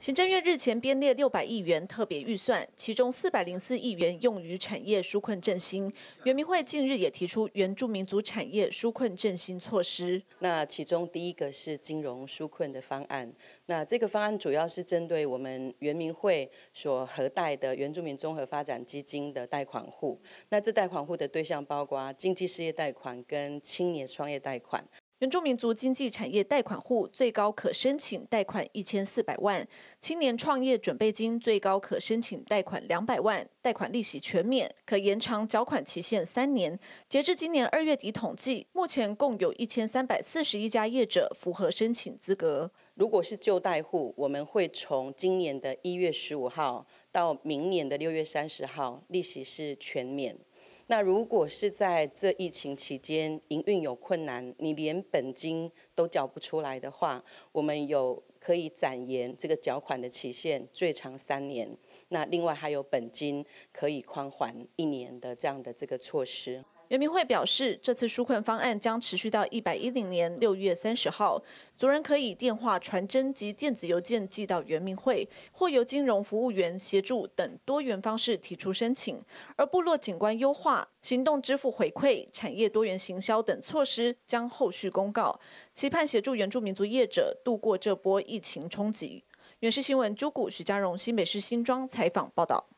行政院日前编列六百亿元特别预算，其中四百零四亿元用于产业纾困振兴。原民会近日也提出原住民族产业纾困振兴措施。那其中第一个是金融纾困的方案。那这个方案主要是针对我们原民会所核贷的原住民综合发展基金的贷款户。那这贷款户的对象包括经济事业贷款跟青年创业贷款。原住民族经济产业贷款户最高可申请贷款一千四百万，青年创业准备金最高可申请贷款两百万，贷款利息全免，可延长缴款期限三年。截至今年二月底统计，目前共有一千三百四十一家业者符合申请资格。如果是旧贷户，我们会从今年的一月十五号到明年的六月三十号，利息是全免。那如果是在这疫情期间营运有困难，你连本金都缴不出来的话，我们有可以展延这个缴款的期限，最长三年。那另外还有本金可以宽缓一年的这样的这个措施。圆民会表示，这次纾困方案将持续到一百一零年六月三十号。族人可以电话、传真及电子邮件寄到圆民会，或由金融服务员协助等多元方式提出申请。而部落景观优化、行动支付回馈、产业多元行销等措施将后续公告，期盼协助原住民族业者度过这波疫情冲击。原视新闻朱古徐家荣新北市新庄采访报道。